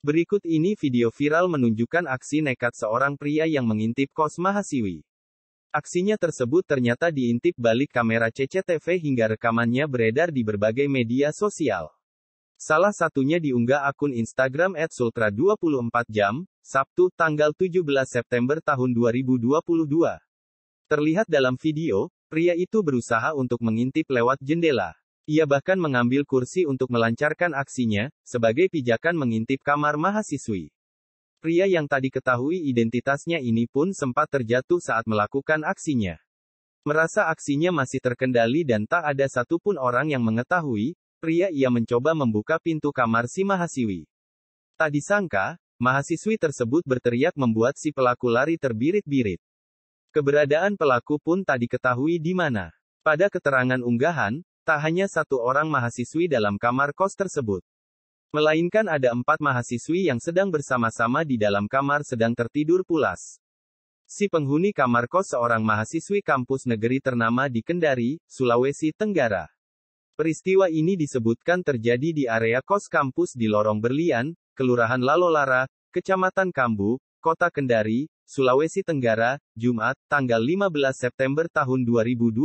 Berikut ini video viral menunjukkan aksi nekat seorang pria yang mengintip kos mahasiswi. Aksinya tersebut ternyata diintip balik kamera CCTV hingga rekamannya beredar di berbagai media sosial. Salah satunya diunggah akun Instagram @sultra24 jam, Sabtu tanggal 17 September tahun 2022. Terlihat dalam video, pria itu berusaha untuk mengintip lewat jendela. Ia bahkan mengambil kursi untuk melancarkan aksinya, sebagai pijakan mengintip kamar mahasiswi. Pria yang tadi ketahui identitasnya ini pun sempat terjatuh saat melakukan aksinya. Merasa aksinya masih terkendali dan tak ada satupun orang yang mengetahui, pria ia mencoba membuka pintu kamar si mahasiswi. Tak disangka, mahasiswi tersebut berteriak membuat si pelaku lari terbirit-birit. Keberadaan pelaku pun tak diketahui di mana. Pada keterangan unggahan, Tak hanya satu orang mahasiswi dalam kamar kos tersebut. Melainkan ada empat mahasiswi yang sedang bersama-sama di dalam kamar sedang tertidur pulas. Si penghuni kamar kos seorang mahasiswi kampus negeri ternama di Kendari, Sulawesi Tenggara. Peristiwa ini disebutkan terjadi di area kos kampus di Lorong Berlian, Kelurahan Lalolara, Kecamatan Kambu, Kota Kendari, Sulawesi Tenggara, Jumat, tanggal 15 September tahun 2022.